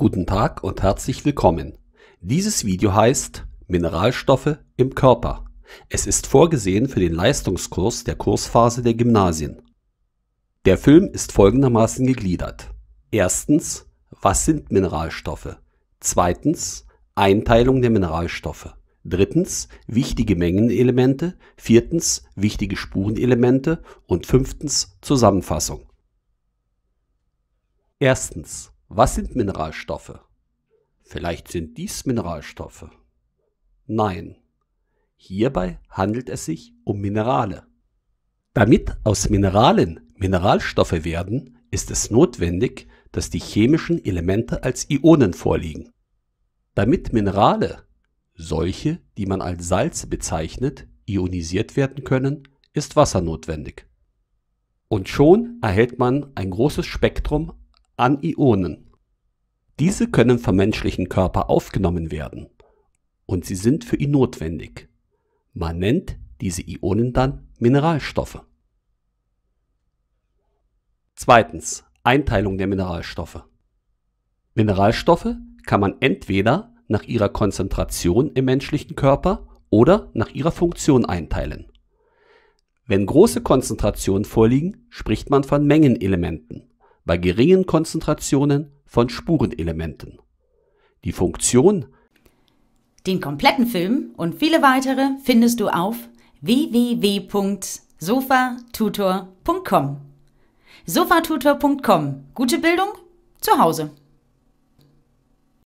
Guten Tag und herzlich willkommen. Dieses Video heißt Mineralstoffe im Körper. Es ist vorgesehen für den Leistungskurs der Kursphase der Gymnasien. Der Film ist folgendermaßen gegliedert. Erstens, was sind Mineralstoffe? Zweitens, Einteilung der Mineralstoffe. Drittens, wichtige Mengenelemente. Viertens, wichtige Spurenelemente. Und fünftens, Zusammenfassung. Erstens, was sind Mineralstoffe? Vielleicht sind dies Mineralstoffe. Nein, hierbei handelt es sich um Minerale. Damit aus Mineralen Mineralstoffe werden, ist es notwendig, dass die chemischen Elemente als Ionen vorliegen. Damit Minerale, solche, die man als Salze bezeichnet, ionisiert werden können, ist Wasser notwendig. Und schon erhält man ein großes Spektrum an Ionen. Diese können vom menschlichen Körper aufgenommen werden und sie sind für ihn notwendig. Man nennt diese Ionen dann Mineralstoffe. Zweitens, Einteilung der Mineralstoffe. Mineralstoffe kann man entweder nach ihrer Konzentration im menschlichen Körper oder nach ihrer Funktion einteilen. Wenn große Konzentrationen vorliegen, spricht man von Mengenelementen bei geringen Konzentrationen von Spurenelementen. Die Funktion Den kompletten Film und viele weitere findest du auf www.sofatutor.com. Sofatutor.com. Gute Bildung zu Hause.